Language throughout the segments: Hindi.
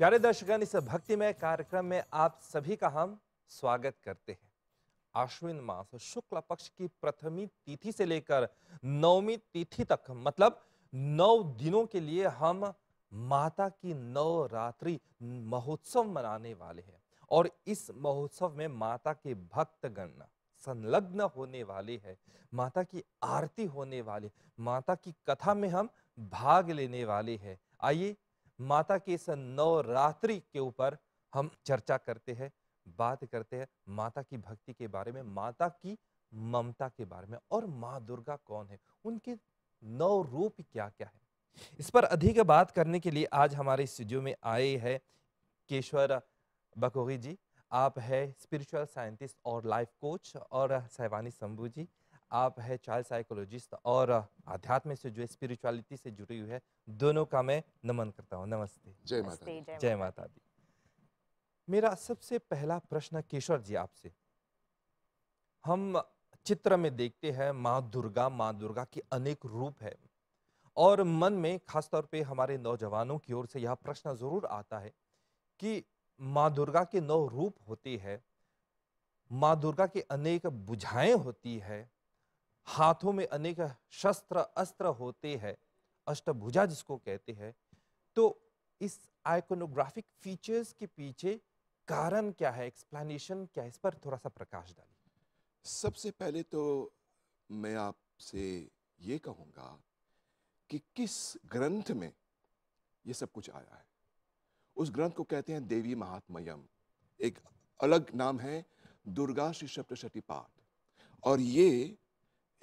प्यारे दर्शकगण इस भक्तिमय कार्यक्रम में आप सभी का हम स्वागत करते हैं आश्विन मास शुक्ल पक्ष की प्रथमी तिथि से लेकर नवमी तिथि तक मतलब नौ दिनों के लिए हम माता की नवरात्रि महोत्सव मनाने वाले हैं और इस महोत्सव में माता के भक्तगण संलग्न होने वाले हैं माता की आरती होने वाली माता की कथा में हम भाग लेने वाले हैं आइए माता की इस नवरात्रि के ऊपर हम चर्चा करते हैं बात करते हैं माता की भक्ति के बारे में माता की ममता के बारे में और माँ दुर्गा कौन है उनके नौ रूप क्या क्या है इस पर अधिक बात करने के लिए आज हमारे स्टूडियो में आए हैं केशवर बकोगी जी आप है स्पिरिचुअल साइंटिस्ट और लाइफ कोच और सहवानी शंभू जी आप है चाइल्ड साइकोलॉजिस्ट और आध्यात्म से जो स्पिरिचुअलिटी से जुड़ी हुई है दोनों का मैं नमन करता हूँ नमस्ते जय माता जय माता दी मेरा सबसे पहला प्रश्न किशोर जी आपसे हम चित्र में देखते हैं माँ दुर्गा माँ दुर्गा के अनेक रूप है और मन में खासतौर पे हमारे नौजवानों की ओर से यह प्रश्न जरूर आता है कि माँ दुर्गा के नौ रूप होते हैं माँ दुर्गा के अनेक बुझाएं होती है हाथों में अनेक शस्त्र अस्त्र होते हैं अष्टभुजा जिसको कहते हैं तो इस आइकोनोग्राफिक फीचर्स के पीछे कारण क्या है एक्सप्लेनेशन क्या है इस पर थोड़ा सा प्रकाश डालिए सबसे पहले तो मैं आपसे ये कहूँगा कि किस ग्रंथ में ये सब कुछ आया है उस ग्रंथ को कहते हैं देवी महात्मयम एक अलग नाम है दुर्गा श्री सप्तशती पाठ और ये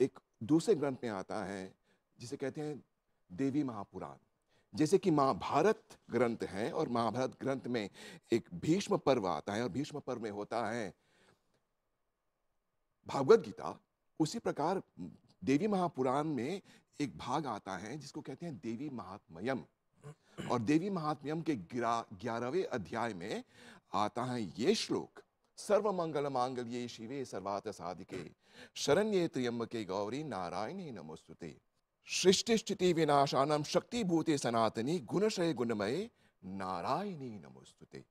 एक दूसरे ग्रंथ में आता है जिसे कहते हैं देवी महापुराण जैसे कि महाभारत ग्रंथ है और महाभारत ग्रंथ में एक भीष्म पर्व आता है और भीष्म पर्व में होता है भागवत गीता उसी प्रकार देवी महापुराण में एक भाग आता है जिसको कहते हैं देवी महात्म्यम और देवी महात्म्यम के ग्यारहवें अध्याय में आता है ये श्लोक मंगल सर्वमङ्गलमाङ्गल्ये शिवे सर्वात साधिके शरण्ये त्र्यम्बके गौरी नारायणे नमोस्तुते सृष्टिस्थिति विनाशानं भूते सनातनी गुणशय गुणमय नारायणी नमोस्तुते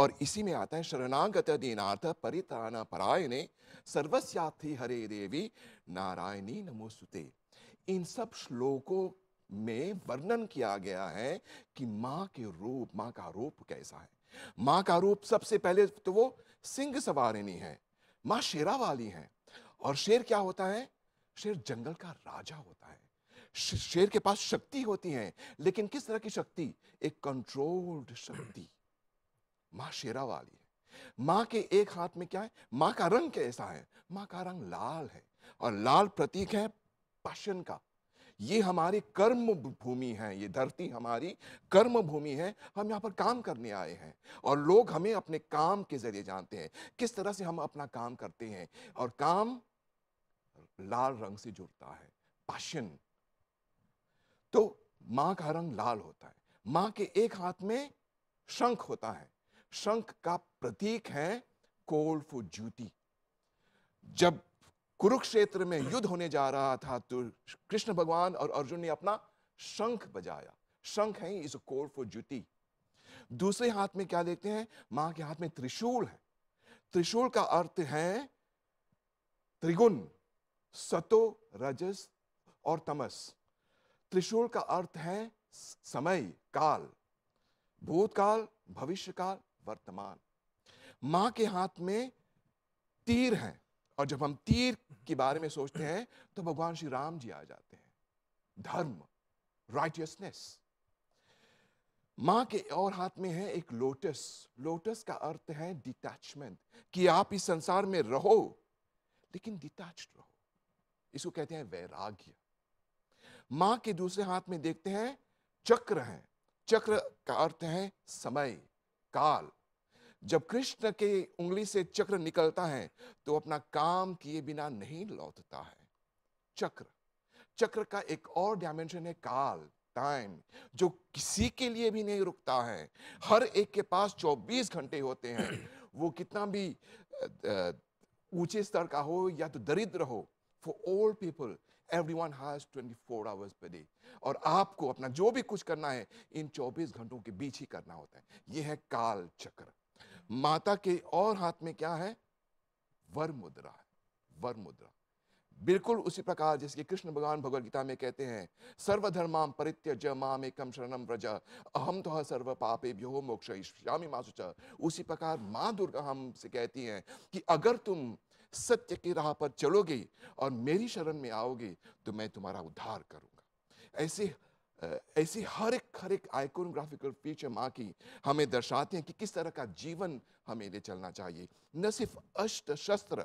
और इसी में आता है शरणागत दीनार्थ परित्राण परायणे सर्वस्याथी हरे देवी नारायणी नमोस्तुते इन सब श्लोकों में वर्णन किया गया है कि माँ के रूप माँ का रूप कैसा है माँ का रूप सबसे पहले तो वो सिंह सवार है माँ शेरा वाली है और शेर क्या होता है शेर जंगल का राजा होता है शेर के पास शक्ति होती है लेकिन किस तरह की शक्ति एक कंट्रोल्ड शक्ति माँ शेरा वाली है माँ के एक हाथ में क्या है माँ का रंग कैसा है माँ का रंग लाल है और लाल प्रतीक है पशन का ये हमारी कर्म भूमि है ये धरती हमारी कर्म भूमि है हम यहाँ पर काम करने आए हैं और लोग हमें अपने काम के जरिए जानते हैं किस तरह से हम अपना काम करते हैं और काम लाल रंग से जुड़ता है पाशन तो मां का रंग लाल होता है मां के एक हाथ में शंख होता है शंख का प्रतीक है कोल फॉर ज्योति जब कुरुक्षेत्र में युद्ध होने जा रहा था तो कृष्ण भगवान और अर्जुन ने अपना शंख बजाया शंख है इज कोर फॉर ज्युति दूसरे हाथ में क्या देखते हैं मां के हाथ में त्रिशूल है त्रिशूल का अर्थ है त्रिगुण सतो रजस और तमस त्रिशूल का अर्थ है समय काल भूतकाल भविष्यकाल वर्तमान मां के हाथ में तीर हैं और जब हम तीर के बारे में सोचते हैं तो भगवान श्री राम जी आ जाते हैं धर्म राइटियसनेस मां के और हाथ में है एक लोटस लोटस का अर्थ है डिटैचमेंट कि आप इस संसार में रहो लेकिन डिटैच रहो इसको कहते हैं वैराग्य मां के दूसरे हाथ में देखते हैं चक्र है चक्र का अर्थ है समय काल जब कृष्ण के उंगली से चक्र निकलता है तो अपना काम किए बिना नहीं लौटता है चक्र चक्र का एक और डायमेंशन है काल टाइम जो किसी के लिए भी नहीं रुकता है हर एक के पास 24 घंटे होते हैं वो कितना भी ऊंचे स्तर का हो या तो दरिद्र हो for old people every one has twenty four hours per day और आपको अपना जो भी कुछ करना है इन 24 घंटों के बीच ही करना होता है यह है काल चक्र माता के और हाथ में क्या है वर मुद्रा है वर मुद्रा बिल्कुल उसी प्रकार जैसे कृष्ण भगवान भगवत गीता में कहते हैं सर्वधर्माम परित्यज माम एकम शरणम व्रज अहम तो सर्व पापे भ्यो मोक्ष श्यामी मासुच उसी प्रकार माँ दुर्गा हम से कहती हैं कि अगर तुम सत्य की राह पर चलोगे और मेरी शरण में आओगे तो मैं तुम्हारा उद्धार करूंगा ऐसे ऐसी हर एक हर एक आइकोनोग्राफिकल फीचर माँ की हमें दर्शाते हैं कि किस तरह का जीवन हमें ले चलना चाहिए न सिर्फ अष्ट शस्त्र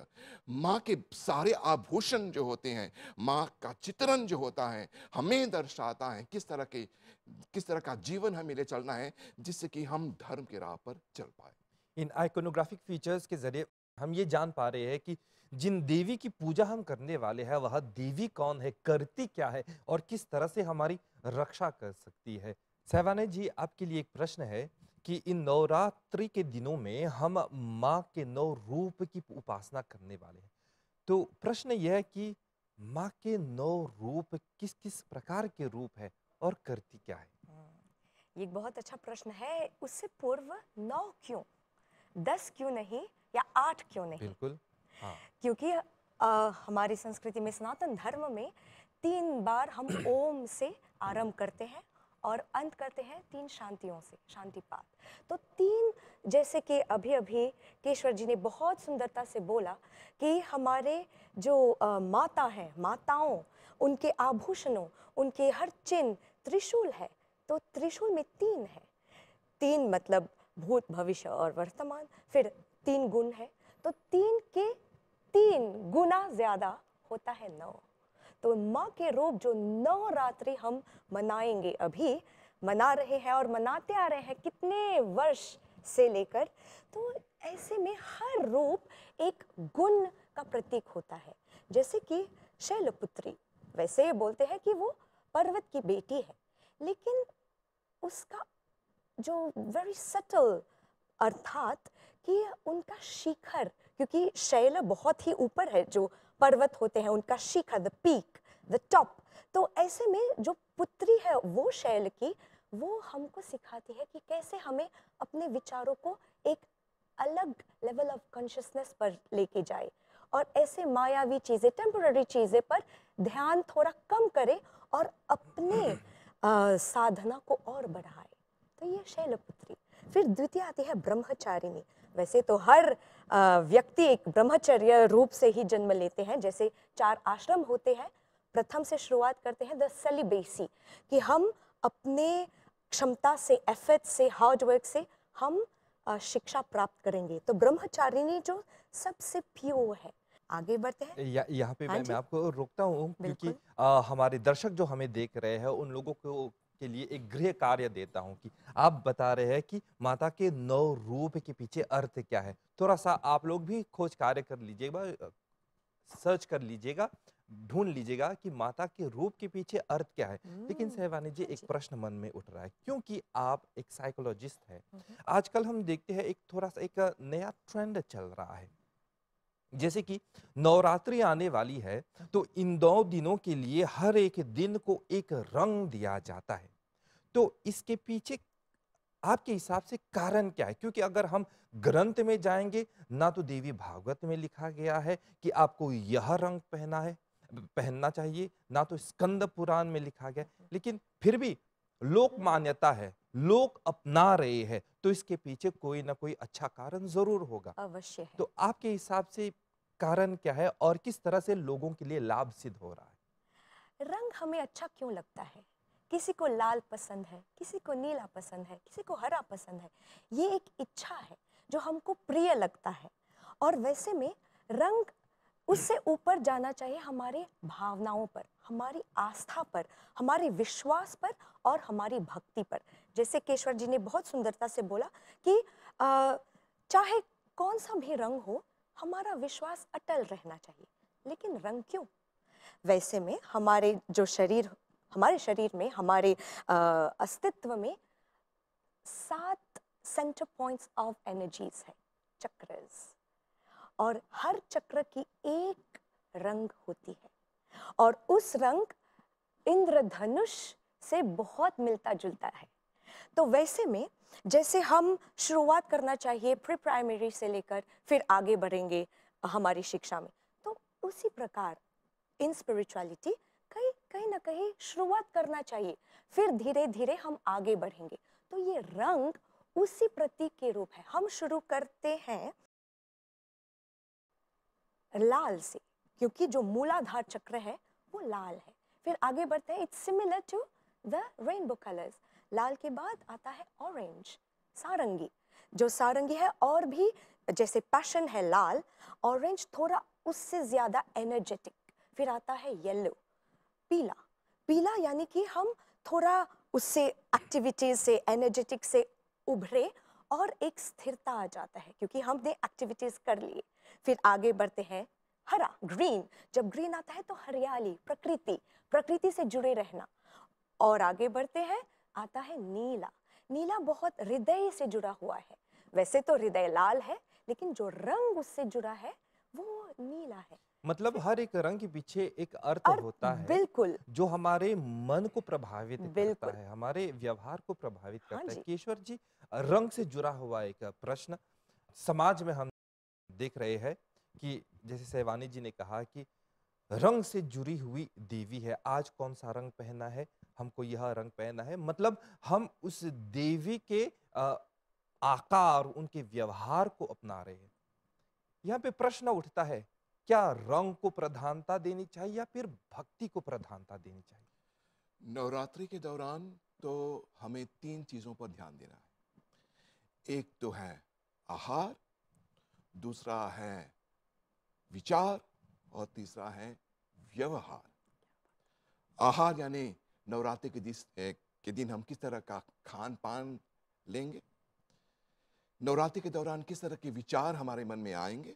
माँ के सारे आभूषण जो होते हैं माँ का चित्रण जो होता है हमें दर्शाता है किस तरह के किस तरह का जीवन हमें ले चलना है जिससे कि हम धर्म के राह पर चल पाए इन आइकोनोग्राफिक फीचर्स के जरिए हम ये जान पा रहे हैं कि जिन देवी की पूजा हम करने वाले हैं वह देवी कौन है करती क्या है और किस तरह से हमारी रक्षा कर सकती है सहवाने जी आपके लिए एक प्रश्न है कि इन नवरात्रि के दिनों में हम माँ के नौ रूप की उपासना करने वाले हैं तो प्रश्न यह है कि माँ के नौ रूप किस किस प्रकार के रूप है और करती क्या है हम्म, ये बहुत अच्छा प्रश्न है उससे पूर्व नौ क्यों दस क्यों नहीं या आठ क्यों नहीं बिल्कुल हाँ। क्योंकि आ, हमारी संस्कृति में सनातन धर्म में तीन बार हम ओम से आरंभ करते हैं और अंत करते हैं तीन शांतियों से शांति पात तो तीन जैसे कि अभी अभी केशवर जी ने बहुत सुंदरता से बोला कि हमारे जो आ, माता हैं माताओं उनके आभूषणों उनके हर चिन्ह त्रिशूल है तो त्रिशूल में तीन है तीन मतलब भूत भविष्य और वर्तमान फिर तीन गुण है तो तीन के तीन गुना ज़्यादा होता है नौ तो माँ के रूप जो नौ रात्रि हम मनाएंगे अभी मना रहे हैं और मनाते आ रहे हैं कितने वर्ष से लेकर तो ऐसे में हर रूप एक गुण का प्रतीक होता है जैसे कि शैलपुत्री वैसे ये बोलते हैं कि वो पर्वत की बेटी है लेकिन उसका जो वेरी सटल अर्थात कि उनका शिखर क्योंकि शैल बहुत ही ऊपर है जो पर्वत होते हैं उनका शिखर द पीक द टॉप तो ऐसे में जो पुत्री है वो शैल की वो हमको सिखाती है कि कैसे हमें अपने विचारों को एक अलग लेवल ऑफ कॉन्शियसनेस पर लेके जाए और ऐसे मायावी चीज़ें टेम्पररी चीज़ें पर ध्यान थोड़ा कम करें और अपने आ, साधना को और बढ़ाए तो ये शैलपुत्री फिर द्वितीय आती है ब्रह्मचारिणी वैसे तो हर व्यक्ति एक ब्रह्मचर्य रूप से ही जन्म लेते हैं जैसे चार आश्रम होते हैं प्रथम से शुरुआत करते हैं द सेलिबेसी कि हम अपने क्षमता से एफर्ट से हार्डवर्क से हम शिक्षा प्राप्त करेंगे तो ब्रह्मचारिणी जो सबसे प्योर है आगे बढ़ते हैं या, यहाँ पे हाँ मैं, मैं आपको रोकता हूँ क्योंकि आ, हमारे दर्शक जो हमें देख रहे हैं उन लोगों को के लिए एक गृह कार्य देता हूँ कि आप बता रहे हैं कि माता के नौ रूप के पीछे अर्थ क्या है थोड़ा सा आप लोग भी खोज कार्य कर लीजिएगा सर्च कर लीजिएगा ढूंढ लीजिएगा कि माता के रूप के पीछे अर्थ क्या है लेकिन हम्म, सहवानी जी एक अच्छा। प्रश्न मन में उठ रहा है क्योंकि आप एक साइकोलॉजिस्ट हैं हम्म, हम्म। आजकल हम देखते हैं एक थोड़ा सा एक नया ट्रेंड चल रहा है जैसे कि नवरात्रि आने वाली है तो इन दो दिनों के लिए हर एक दिन को एक रंग दिया जाता है तो इसके पीछे आपके हिसाब से कारण क्या है क्योंकि अगर हम ग्रंथ में जाएंगे ना तो देवी भागवत में लिखा गया है कि आपको यह रंग पहना है पहनना चाहिए ना तो स्कंद पुराण में लिखा गया लेकिन फिर भी लोक मान्यता है लोग अपना रहे हैं तो इसके पीछे कोई ना कोई अच्छा कारण जरूर होगा अवश्य तो आपके हिसाब से कारण क्या है और किस तरह से लोगों के लिए लाभ सिद्ध हो रहा है रंग हमें अच्छा क्यों लगता है किसी को लाल पसंद है किसी को नीला पसंद है किसी को हरा पसंद है ये एक इच्छा है जो हमको प्रिय लगता है और वैसे में रंग उससे ऊपर जाना चाहिए हमारे भावनाओं पर हमारी आस्था पर हमारे विश्वास पर और हमारी भक्ति पर जैसे केशवर जी ने बहुत सुंदरता से बोला कि आ, चाहे कौन सा भी रंग हो हमारा विश्वास अटल रहना चाहिए लेकिन रंग क्यों वैसे में हमारे जो शरीर हमारे शरीर में हमारे अस्तित्व में सात सेंटर पॉइंट्स ऑफ एनर्जीज है चक्रस और हर चक्र की एक रंग होती है और उस रंग इंद्रधनुष से बहुत मिलता जुलता है तो वैसे में जैसे हम शुरुआत करना चाहिए प्री प्राइमरी से लेकर फिर आगे बढ़ेंगे हमारी शिक्षा में तो उसी प्रकार इन स्पिरिचुअलिटी कहीं कहीं ना कहीं शुरुआत करना चाहिए फिर धीरे धीरे हम आगे बढ़ेंगे तो ये रंग उसी प्रतीक के रूप है हम शुरू करते हैं लाल से क्योंकि जो मूलाधार चक्र है वो लाल है फिर आगे बढ़ते हैं it's similar to the rainbow colours लाल के बाद आता है ऑरेंज सारंगी जो सारंगी है और भी जैसे पैशन है लाल ऑरेंज थोड़ा उससे ज़्यादा एनर्जेटिक फिर आता है येलो पीला पीला यानी कि हम थोड़ा उससे एक्टिविटीज से एनर्जेटिक से उभरे और एक स्थिरता आ जाता है क्योंकि हमने एक्टिविटीज़ कर लिए फिर आगे बढ़ते हैं हरा ग्रीन जब ग्रीन आता है तो हरियाली प्रकृति प्रकृति से जुड़े रहना और आगे बढ़ते हैं आता है नीला नीला बहुत हृदय से जुड़ा हुआ है वैसे तो हृदय लाल है लेकिन जो रंग उससे जुड़ा है वो नीला है मतलब हर एक रंग के पीछे एक अर्थ, अर्थ होता है बिल्कुल जो हमारे मन को प्रभावित करता है हमारे व्यवहार को प्रभावित हाँ करता है केशवर जी रंग से जुड़ा हुआ एक प्रश्न समाज में हम देख रहे हैं कि जैसे सेवानी जी ने कहा कि रंग से जुड़ी हुई देवी है आज कौन सा रंग पहना है हमको यह रंग पहना है मतलब हम उस देवी के आकार उनके व्यवहार को अपना रहे हैं यहाँ पे प्रश्न उठता है क्या रंग को प्रधानता देनी चाहिए या फिर भक्ति को प्रधानता देनी चाहिए नवरात्रि के दौरान तो हमें तीन चीज़ों पर ध्यान देना है एक तो है आहार दूसरा है विचार और तीसरा है व्यवहार आहार यानी नवरात्रि के दिस के दिन हम किस तरह का खान पान लेंगे नवरात्रि के दौरान किस तरह के विचार हमारे मन में आएंगे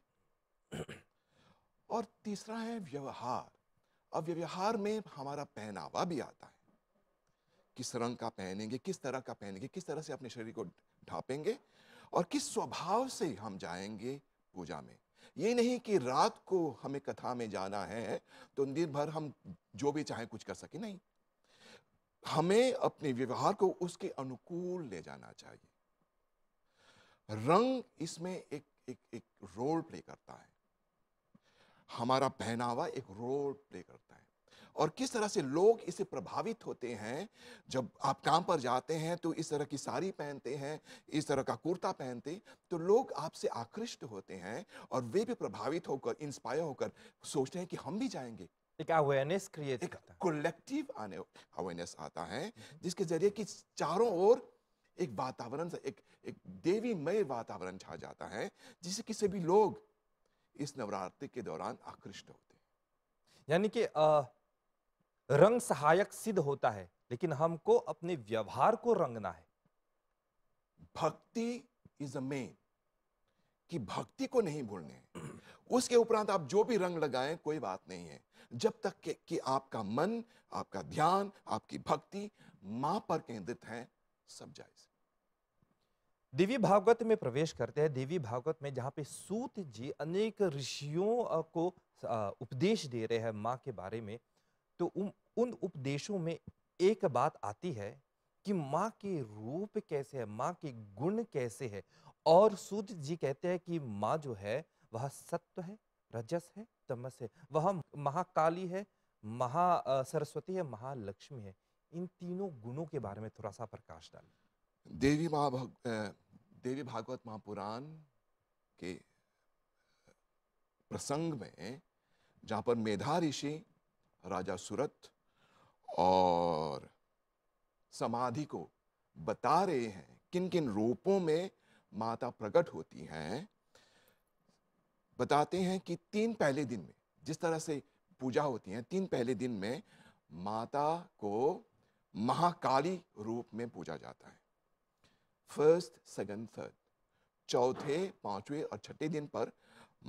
और तीसरा है व्यवहार अब व्यवहार में हमारा पहनावा भी आता है किस रंग का पहनेंगे किस तरह का पहनेंगे किस तरह से अपने शरीर को ढांपेंगे और किस स्वभाव से हम जाएंगे पूजा में ये नहीं कि रात को हमें कथा में जाना है तो दिन भर हम जो भी चाहे कुछ कर सके नहीं हमें अपने व्यवहार को उसके अनुकूल ले जाना चाहिए रंग इसमें एक एक एक रोल प्ले करता है हमारा पहनावा एक रोल प्ले करता है और किस तरह से लोग इसे प्रभावित होते हैं जब आप काम पर जाते हैं तो इस तरह की साड़ी पहनते हैं इस तरह का कुर्ता पहनते तो लोग आपसे आकृष्ट होते हैं और वे भी प्रभावित होकर इंस्पायर होकर सोचते हैं कि हम भी जाएंगे एक अवेयरनेस क्रिएट एक कलेक्टिव अवेयरनेस आता है जिसके जरिए कि चारों ओर एक वातावरण एक एक देवीमय वातावरण छा जाता है जिससे किसी भी लोग इस नवरात्रि के दौरान आकृष्ट होते हैं यानी कि रंग सहायक सिद्ध होता है लेकिन हमको अपने व्यवहार को रंगना है भक्ति इज अ मेन कि भक्ति को नहीं भूलने उसके उपरांत आप जो भी रंग लगाएं कोई बात नहीं है जब तक कि, कि आपका मन आपका ध्यान आपकी भक्ति मां पर केंद्रित है सब जायज देवी भागवत में प्रवेश करते हैं देवी भागवत में जहाँ पे सूत जी अनेक ऋषियों को उपदेश दे रहे हैं माँ के बारे में तो उन उन उपदेशों में एक बात आती है कि माँ के रूप कैसे है माँ के गुण कैसे है और सूत जी कहते हैं कि माँ जो है वह सत्व है रजस है तमस है वह महाकाली है महा सरस्वती है महालक्ष्मी है इन तीनों गुणों के बारे में थोड़ा सा प्रकाश डालें देवी महाभाग देवी भागवत महापुराण के प्रसंग में जहाँ पर मेधा ऋषि राजा सूरत और समाधि को बता रहे हैं किन किन रूपों में माता प्रकट होती हैं बताते हैं कि तीन पहले दिन में जिस तरह से पूजा होती है तीन पहले दिन में माता को महाकाली रूप में पूजा जाता है फर्स्ट सेकंड थर्ड चौथे पांचवें और छठे दिन पर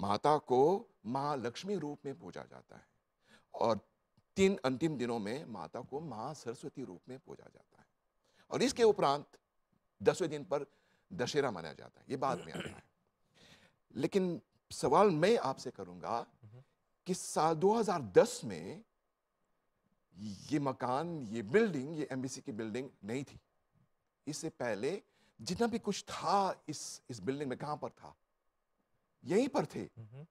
माता को महालक्ष्मी रूप में पूजा जाता है और तीन अंतिम दिनों में माता को महा सरस्वती रूप में पूजा जाता है और इसके उपरांत दसवें दिन पर दशहरा मनाया जाता है ये बाद में आता है लेकिन सवाल मैं आपसे करूंगा कि साल 2010 में ये मकान ये बिल्डिंग ये एमबीसी की बिल्डिंग नहीं थी इससे पहले जितना भी कुछ था इस इस बिल्डिंग में कहां पर था यहीं पर थे हम्म।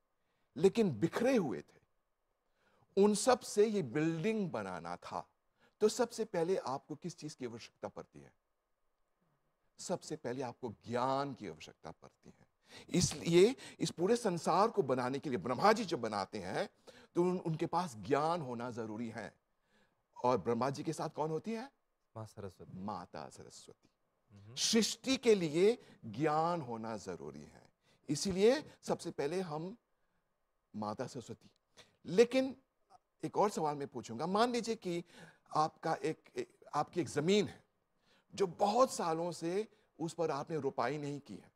लेकिन बिखरे हुए थे उन सब से ये बिल्डिंग बनाना था तो सबसे पहले आपको किस चीज की आवश्यकता पड़ती है सबसे पहले आपको ज्ञान की आवश्यकता पड़ती है इसलिए इस पूरे संसार को बनाने के लिए ब्रह्मा जी जब बनाते हैं तो उन, उनके पास ज्ञान होना जरूरी है और ब्रह्मा जी के साथ कौन होती है सरस्वती माता सरस्वती हम्म। सृष्टि के लिए ज्ञान होना जरूरी है इसीलिए सबसे पहले हम माता सरस्वती लेकिन एक और सवाल मैं पूछूंगा मान लीजिए कि आपका एक, एक आपकी एक जमीन है जो बहुत सालों से उस पर आपने रोपाई नहीं की है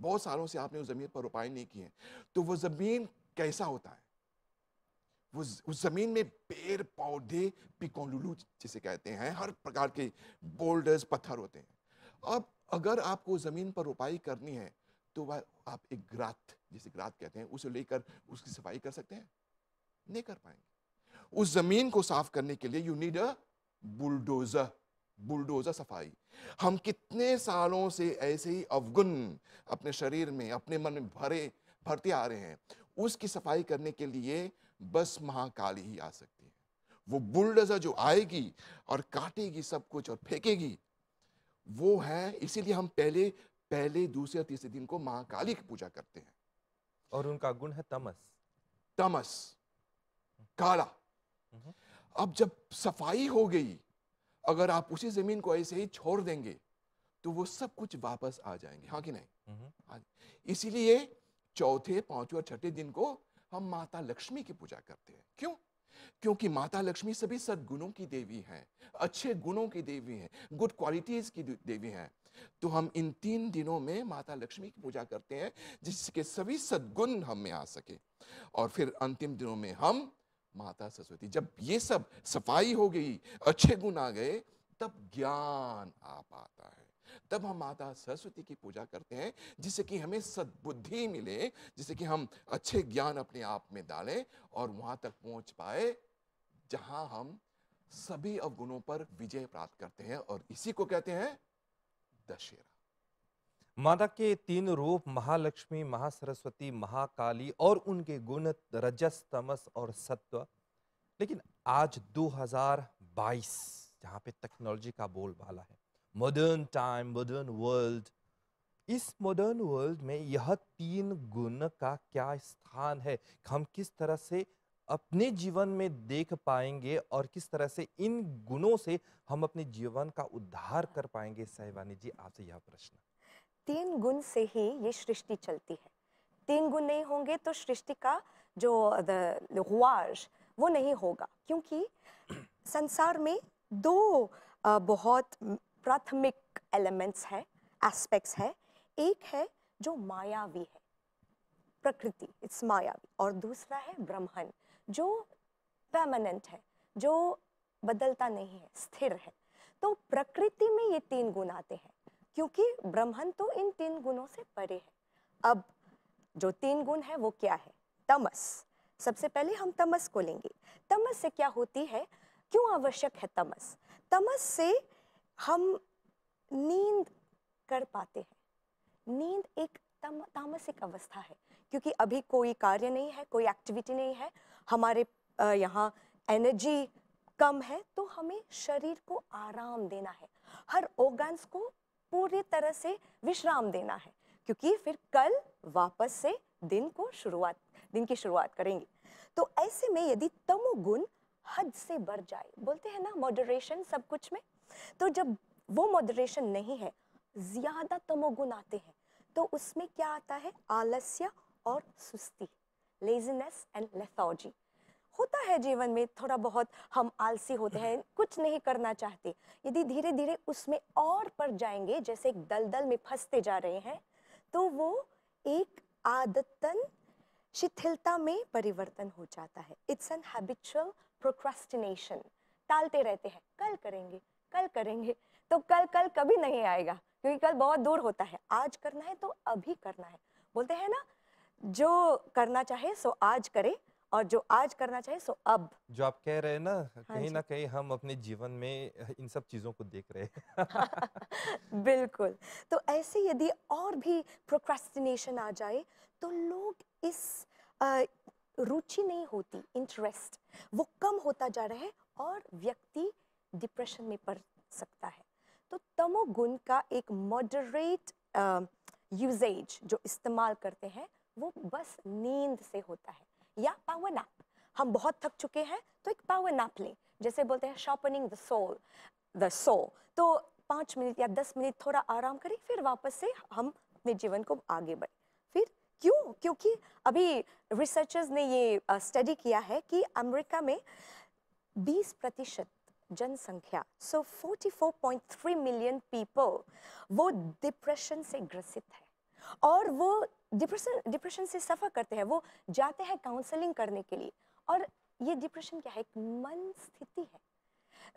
बहुत सालों से आपने उस ज़मीन पर उपाय नहीं किए तो वो ज़मीन कैसा होता है वो उस ज़मीन में पेड़ पौधे पिकोलुलू जिसे कहते हैं हर प्रकार के बोल्डर्स पत्थर होते हैं अब अगर आपको ज़मीन पर रोपाई करनी है तो वह आप एक ग्रात जिसे ग्रात कहते हैं उसे लेकर उसकी सफाई कर सकते हैं नहीं कर पाएंगे उस ज़मीन को साफ करने के लिए you need a bulldozer bulldozer सफाई हम कितने सालों से ऐसे ही अवगुण अपने शरीर में अपने मन में भरे भरते आ रहे हैं उसकी सफाई करने के लिए बस महाकाली ही आ सकती है वो बुलडोज़र जो आएगी और काटेगी सब कुछ और फेंकेगी वो है इसीलिए हम पहले पहले दूसरे तीसरे दिन को महाकाली की पूजा करते हैं और उनका गुण है तमस तमस काला हम्म। अब जब सफाई हो गई अगर आप उसी जमीन को ऐसे ही छोड़ देंगे तो वो सब कुछ वापस आ जाएंगे हाँ कि नहीं हम्म। हाँ इसीलिए चौथे पांचवें और छठे दिन को हम माता लक्ष्मी की पूजा करते हैं क्यों क्योंकि माता लक्ष्मी सभी सद्गुणों की देवी हैं अच्छे गुणों की देवी हैं गुड क्वालिटीज की देवी हैं तो हम इन तीन दिनों में माता लक्ष्मी की पूजा करते हैं जिसके सभी सद्गुण हम में आ सके और फिर अंतिम दिनों में हम माता सरस्वती जब ये सब सफाई हो गई अच्छे गुण आ गए तब ज्ञान आ पाता है तब हम माता सरस्वती की पूजा करते हैं जिससे कि हमें सद्बुद्धि मिले जिससे कि हम अच्छे ज्ञान अपने आप में डालें और वहां तक पहुंच पाए जहां हम सभी अवगुणों पर विजय प्राप्त करते हैं और इसी को कहते हैं दशहरा माता के तीन रूप महालक्ष्मी महासरस्वती महाकाली और उनके गुण रजस तमस और सत्व लेकिन आज 2022 जहां पे टेक्नोलॉजी का बोलबाला है मॉडर्न टाइम मॉडर्न वर्ल्ड इस मॉडर्न वर्ल्ड में यह तीन गुण का क्या स्थान है हम किस तरह से अपने जीवन में देख पाएंगे और किस तरह से इन गुणों से हम अपने जीवन का उद्धार कर पाएंगे सहवानी जी आपसे यह प्रश्न तीन गुण से ही ये सृष्टि चलती है तीन गुण नहीं होंगे तो सृष्टि का जो हुआज वो नहीं होगा क्योंकि संसार में दो बहुत प्राथमिक एलिमेंट्स है एस्पेक्ट्स है एक है जो मायावी है प्रकृति इट्स मायावी और दूसरा है ब्रह्मन जो परमानेंट है जो बदलता नहीं है स्थिर है तो प्रकृति में ये तीन गुण आते हैं क्योंकि ब्राह्मण तो इन तीन गुणों से परे है अब जो तीन गुण है वो क्या है तमस सबसे पहले हम तमस को लेंगे तमस से क्या होती है क्यों आवश्यक है तमस तमस से हम नींद कर पाते हैं नींद एक तम तामसिक अवस्था है क्योंकि अभी कोई कार्य नहीं है कोई एक्टिविटी नहीं है हमारे यहाँ एनर्जी कम है तो हमें शरीर को आराम देना है हर ऑर्गन्स को पूरी तरह से विश्राम देना है क्योंकि फिर कल वापस से दिन को शुरुआत दिन की शुरुआत करेंगे तो ऐसे में यदि तमोगुण हद से बढ़ जाए बोलते हैं ना मॉडरेशन सब कुछ में तो जब वो मॉडरेशन नहीं है ज़्यादा तमोगुण आते हैं तो उसमें क्या आता है आलस्य और सुस्ती लेजीनेस एंड लेथॉजी होता है जीवन में थोड़ा बहुत हम आलसी होते हैं कुछ नहीं करना चाहते यदि धीरे धीरे उसमें और पर जाएंगे जैसे एक दलदल में फंसते जा रहे हैं तो वो एक आदतन शिथिलता में परिवर्तन हो जाता है इट्स एन हैबिचुअल प्रोक्रेस्टिनेशन टालते रहते हैं कल करेंगे कल करेंगे तो कल कल कभी नहीं आएगा क्योंकि कल बहुत दूर होता है आज करना है तो अभी करना है बोलते हैं ना जो करना चाहे सो आज करे और जो आज करना चाहिए सो अब जो आप कह रहे हैं ना हाँ कहीं ना कहीं हम अपने जीवन में इन सब चीज़ों को देख रहे हैं बिल्कुल तो ऐसे यदि और भी प्रोक्रेस्टिनेशन आ जाए तो लोग इस रुचि नहीं होती इंटरेस्ट वो कम होता जा रहा है और व्यक्ति डिप्रेशन में पड़ सकता है तो तमोगुण का एक मॉडरेट यूजेज जो इस्तेमाल करते हैं वो बस नींद से होता है या पावर नैप हम बहुत थक चुके हैं तो एक पावर नैप लें जैसे बोलते हैं sharpening the soul the so तो पाँच मिनट या दस मिनट थोड़ा आराम करें फिर वापस से हम अपने जीवन को आगे बढ़ें फिर क्यों क्योंकि अभी रिसर्चर्स ने ये स्टडी किया है कि अमेरिका में 20 प्रतिशत जनसंख्या सो so 44.3 मिलियन पीपल वो डिप्रेशन से ग्रसित है और वो डिप्रेशन डिप्रेशन से सफ़र करते हैं वो जाते हैं काउंसलिंग करने के लिए और ये डिप्रेशन क्या है एक मन स्थिति है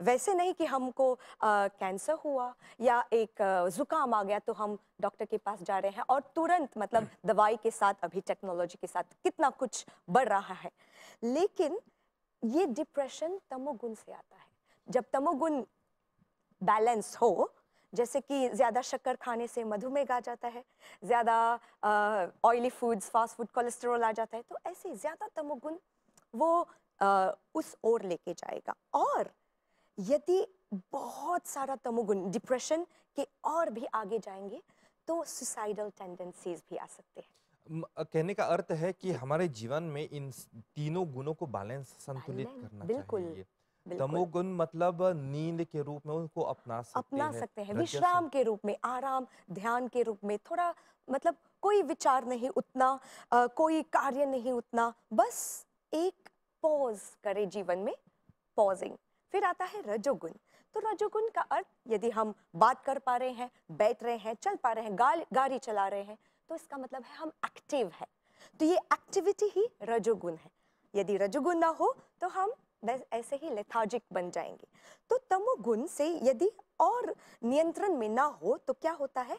वैसे नहीं कि हमको कैंसर हुआ या एक ज़ुकाम आ गया तो हम डॉक्टर के पास जा रहे हैं और तुरंत मतलब दवाई के साथ अभी टेक्नोलॉजी के साथ कितना कुछ बढ़ रहा है लेकिन ये डिप्रेशन तमोगुण से आता है जब तमोगुण बैलेंस हो जैसे कि ज़्यादा शक्कर खाने से मधुमेह आ जाता है ज़्यादा oily foods fast food cholesterol आ जाता है तो ऐसे ज़्यादा तमोगुण वो आ, उस ओर लेके जाएगा और यदि बहुत सारा तमोगुण डिप्रेशन के और भी आगे जाएंगे तो सुसाइडल टेंडेंसीज भी आ सकते हैं कहने का अर्थ है कि हमारे जीवन में इन तीनों गुणों को बैलेंस संतुलित करना बिल्कुल चाहिए। तमोगुण मतलब नींद के रूप में उनको अपना सकते अपना हैं सकते हैं विश्राम के रूप में आराम ध्यान के रूप में थोड़ा मतलब कोई विचार नहीं उतना आ, कोई कार्य नहीं उतना बस एक पॉज करे जीवन में पॉजिंग फिर आता है रजोगुण तो रजोगुण का अर्थ यदि हम बात कर पा रहे हैं बैठ रहे हैं चल पा रहे हैं गाड़ी चला रहे हैं तो इसका मतलब है हम एक्टिव है तो ये एक्टिविटी ही रजोगुण है यदि रजोगुण ना हो तो हम ऐसे ही लेथार्जिक बन जाएंगे तो तमोगुण से यदि और नियंत्रण में ना हो तो क्या होता है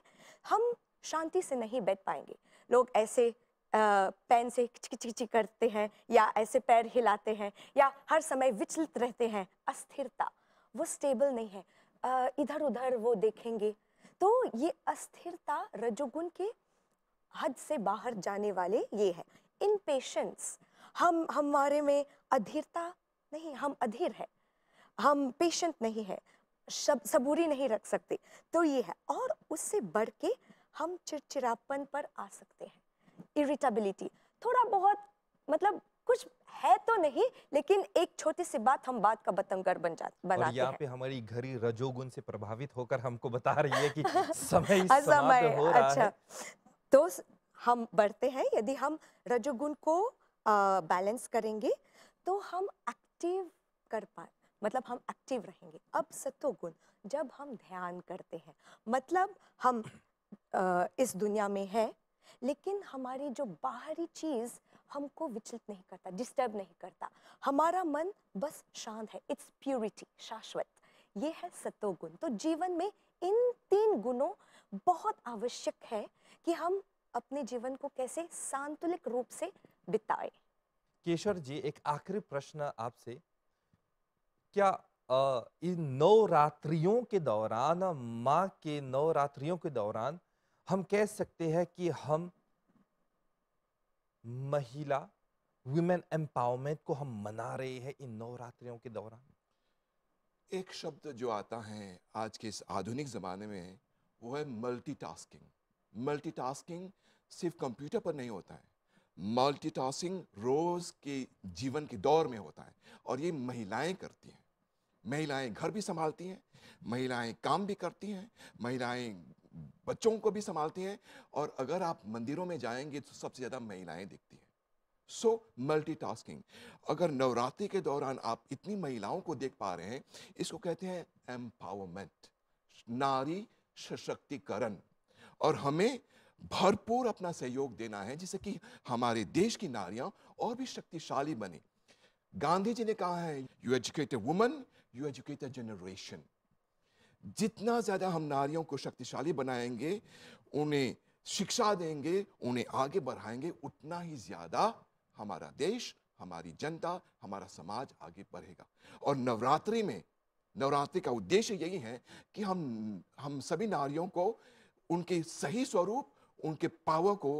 हम शांति से नहीं बैठ पाएंगे लोग ऐसे पैन पेन से किचकिचकी करते हैं या ऐसे पैर हिलाते हैं या हर समय विचलित रहते हैं अस्थिरता वो स्टेबल नहीं है इधर उधर वो देखेंगे तो ये अस्थिरता रजोगुण के हद से बाहर जाने वाले ये है इनपेशेंस हम हमारे में अधीरता नहीं हम अधीर है हम पेशेंट नहीं है शब सबूरी नहीं रख सकते तो ये है और उससे बढ़ के हम चिड़चिड़ापन पर आ सकते हैं इरिटेबिलिटी थोड़ा बहुत मतलब कुछ है तो नहीं लेकिन एक छोटी सी बात हम बात का बतंगर बन जा बनाते और यहाँ पे हमारी घरी रजोगुण से प्रभावित होकर हमको बता रही है कि समय समय हो रहा अच्छा है। तो हम बढ़ते हैं यदि हम रजोगुण को बैलेंस करेंगे तो हम एक्टिव कर पाए मतलब हम एक्टिव रहेंगे अब सत्वगुण जब हम ध्यान करते हैं मतलब हम आ, इस दुनिया में है लेकिन हमारी जो बाहरी चीज़ हमको विचलित नहीं करता डिस्टर्ब नहीं करता हमारा मन बस शांत है इट्स प्योरिटी शाश्वत ये है सतोगुण तो जीवन में इन तीन गुणों बहुत आवश्यक है कि हम अपने जीवन को कैसे सांतुलिक रूप से बिताएं केशर जी एक आखिरी प्रश्न आपसे क्या इन नवरात्रियों के दौरान माँ के नवरात्रियों के दौरान हम कह सकते हैं कि हम महिला वुमेन एम्पावरमेंट को हम मना रहे हैं इन नवरात्रियों के दौरान एक शब्द जो आता है आज के इस आधुनिक ज़माने में वो है मल्टीटास्किंग मल्टीटास्किंग सिर्फ कंप्यूटर पर नहीं होता है मल्टीटास्किंग रोज़ के जीवन के दौर में होता है और ये महिलाएं करती हैं महिलाएं घर भी संभालती हैं महिलाएं काम भी करती हैं महिलाएं बच्चों को भी संभालती हैं और अगर आप मंदिरों में जाएंगे तो सबसे ज़्यादा महिलाएं दिखती हैं सो मल्टीटास्किंग अगर नवरात्रि के दौरान आप इतनी महिलाओं को देख पा रहे हैं इसको कहते हैं एम्पावरमेंट नारी सशक्तिकरण और हमें भरपूर अपना सहयोग देना है जिससे कि हमारे देश की नारियां और भी शक्तिशाली बने गांधी जी ने कहा है you educate a woman you educate a generation जितना ज़्यादा हम नारियों को शक्तिशाली बनाएंगे उन्हें शिक्षा देंगे उन्हें आगे बढ़ाएंगे उतना ही ज़्यादा हमारा देश हमारी जनता हमारा समाज आगे बढ़ेगा और नवरात्रि में नवरात्रि का उद्देश्य यही है कि हम हम सभी नारियों को उनके सही स्वरूप उनके पावर को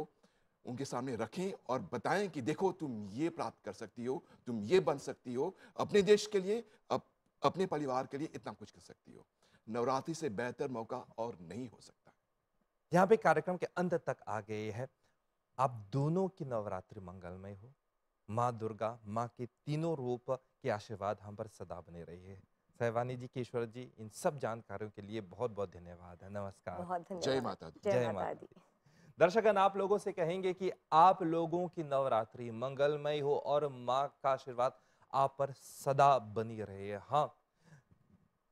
उनके सामने रखें और बताएं कि देखो तुम ये प्राप्त कर सकती हो तुम ये बन सकती हो अपने देश के लिए अप, अपने परिवार के लिए इतना कुछ कर सकती हो नवरात्रि से बेहतर मौका और नहीं हो सकता यहाँ पे कार्यक्रम के अंत तक आ गए है आप दोनों की नवरात्रि मंगलमय हो माँ दुर्गा माँ के तीनों रूप के आशीर्वाद हम पर सदा बने रही है सहवानी जी केश्वर जी इन सब जानकारियों के लिए बहुत बहुत धन्यवाद है नमस्कार जय माता जय माता दी दर्शकन आप लोगों से कहेंगे कि आप लोगों की नवरात्रि मंगलमय हो और माँ का आशीर्वाद आप पर सदा बनी रहे हाँ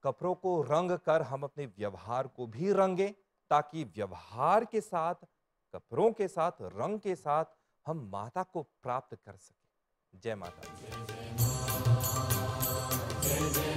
कपड़ों को रंग कर हम अपने व्यवहार को भी रंगे ताकि व्यवहार के साथ कपड़ों के साथ रंग के साथ हम माता को प्राप्त कर सकें जय माता जय जय